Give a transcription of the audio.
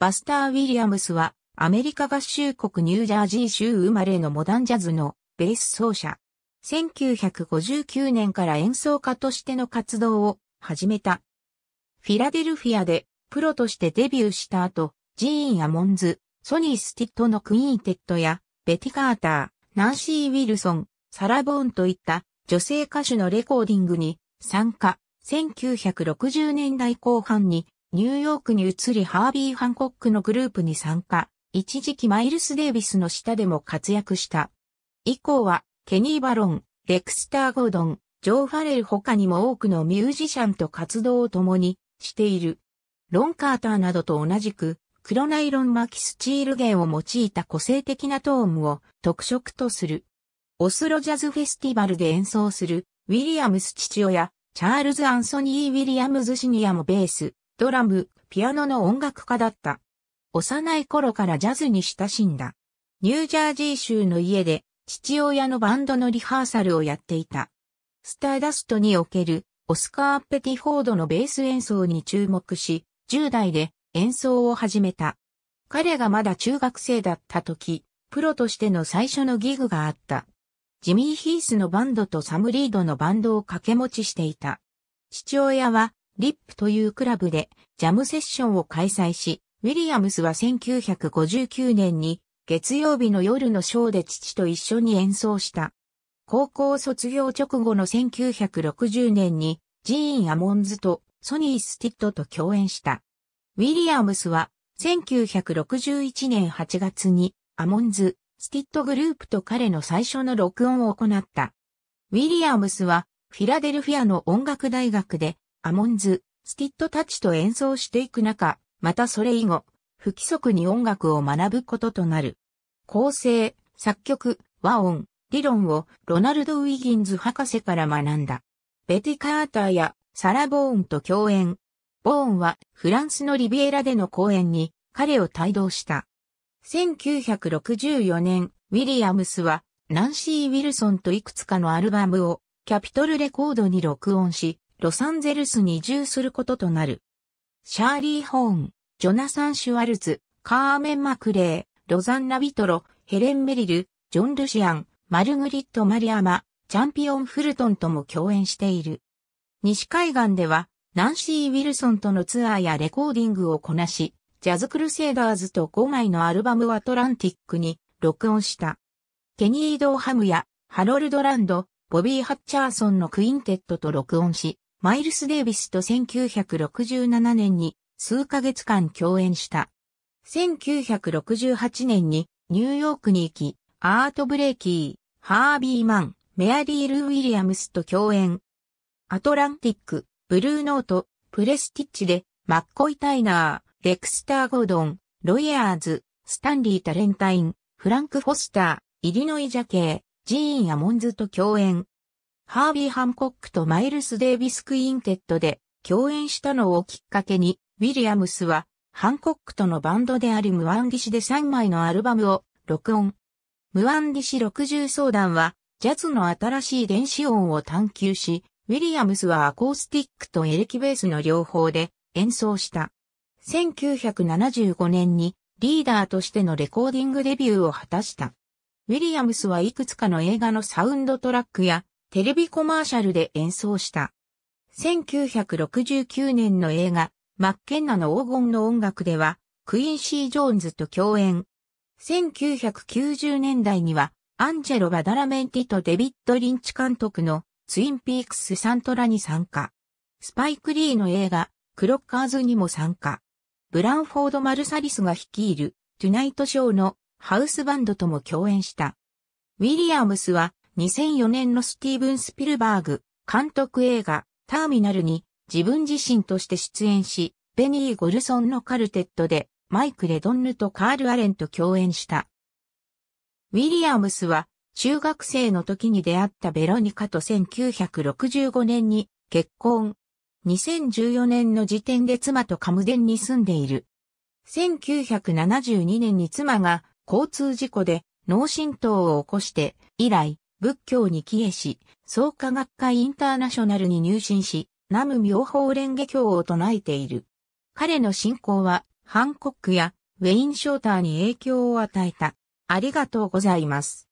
バスター・ウィリアムスは、アメリカ合衆国ニュージャージー州生まれのモダンジャズのベース奏者。1959年から演奏家としての活動を始めた。フィラデルフィアでプロとしてデビューした後、ジーン・アモンズ、ソニー・スティットのクイーンテッドや、ベティ・カーター、ナンシー・ウィルソン、サラ・ボーンといった女性歌手のレコーディングに参加。1960年代後半にニューヨークに移りハービー・ハンコックのグループに参加、一時期マイルス・デイビスの下でも活躍した。以降は、ケニー・バロン、レクスター・ゴードン、ジョー・ファレル他にも多くのミュージシャンと活動を共にしている。ロン・カーターなどと同じく、黒ナイロン巻きスチール弦を用いた個性的なトーンを特色とする。オスロジャズフェスティバルで演奏する、ウィリアムス父親、チャールズ・アンソニー・ウィリアムズシニアもベース、ドラム、ピアノの音楽家だった。幼い頃からジャズに親しんだ。ニュージャージー州の家で父親のバンドのリハーサルをやっていた。スターダストにおけるオスカー・ペティフォードのベース演奏に注目し、10代で演奏を始めた。彼がまだ中学生だった時、プロとしての最初のギグがあった。ジミー・ヒースのバンドとサム・リードのバンドを掛け持ちしていた。父親はリップというクラブでジャムセッションを開催し、ウィリアムスは1959年に月曜日の夜のショーで父と一緒に演奏した。高校卒業直後の1960年にジーン・アモンズとソニー・スティットと共演した。ウィリアムスは1961年8月にアモンズ、スティットグループと彼の最初の録音を行った。ウィリアムスはフィラデルフィアの音楽大学でアモンズ、スティットたちと演奏していく中、またそれ以後、不規則に音楽を学ぶこととなる。構成、作曲、和音、理論をロナルド・ウィギンズ博士から学んだ。ベティ・カーターやサラ・ボーンと共演。ボーンはフランスのリビエラでの公演に彼を帯同した。1964年、ウィリアムスはナンシー・ウィルソンといくつかのアルバムをキャピトルレコードに録音し、ロサンゼルスに移住することとなる。シャーリー・ホーン、ジョナサン・シュワルツ、カーメン・マクレー、ロザン・ラビトロ、ヘレン・メリル、ジョン・ルシアン、マルグリット・マリアマ、チャンピオン・フルトンとも共演している。西海岸では、ナンシー・ウィルソンとのツアーやレコーディングをこなし、ジャズ・クルセイダーズと5枚のアルバムアトランティックに録音した。ケニー・ドーハムやハロルド・ランド、ボビー・ハッチャーソンのクインテットと録音し、マイルス・デイビスと1967年に数ヶ月間共演した。1968年にニューヨークに行き、アート・ブレイキー、ハービー・マン、メアリー・ル・ウィリアムスと共演。アトランティック、ブルーノート、プレスティッチで、マッコイ・タイナー、レクスター・ゴードン、ロイヤーズ、スタンリー・タレンタイン、フランク・フォスター、イリノイ・ジャケー、ジーン・アモンズと共演。ハービー・ハンコックとマイルス・デイビス・クインテッドで共演したのをきっかけに、ウィリアムスは、ハンコックとのバンドであるムワンディシで3枚のアルバムを録音。ムワンディシ60相談は、ジャズの新しい電子音を探求し、ウィリアムスはアコースティックとエレキベースの両方で演奏した。1975年にリーダーとしてのレコーディングデビューを果たした。ウィリアムスはいくつかの映画のサウンドトラックやテレビコマーシャルで演奏した。1969年の映画、マッケンナの黄金の音楽では、クインシー・ジョーンズと共演。1990年代には、アンジェロ・バダラメンティとデビッド・リンチ監督のツインピークス・サントラに参加。スパイク・リーの映画、クロッカーズにも参加。ブランフォード・マルサリスが率いる、トゥナイト・ショーのハウスバンドとも共演した。ウィリアムスは、2004年のスティーブン・スピルバーグ監督映画ターミナルに自分自身として出演し、ベニー・ゴルソンのカルテットでマイク・レドンヌとカール・アレンと共演した。ウィリアムスは中学生の時に出会ったベロニカと1965年に結婚。2014年の時点で妻とカムデンに住んでいる。1972年に妻が交通事故で脳震盪を起こして以来仏教に帰依し、創価学会インターナショナルに入信し、南無妙法蓮華経を唱えている。彼の信仰は、ハンコックやウェイン・ショーターに影響を与えた。ありがとうございます。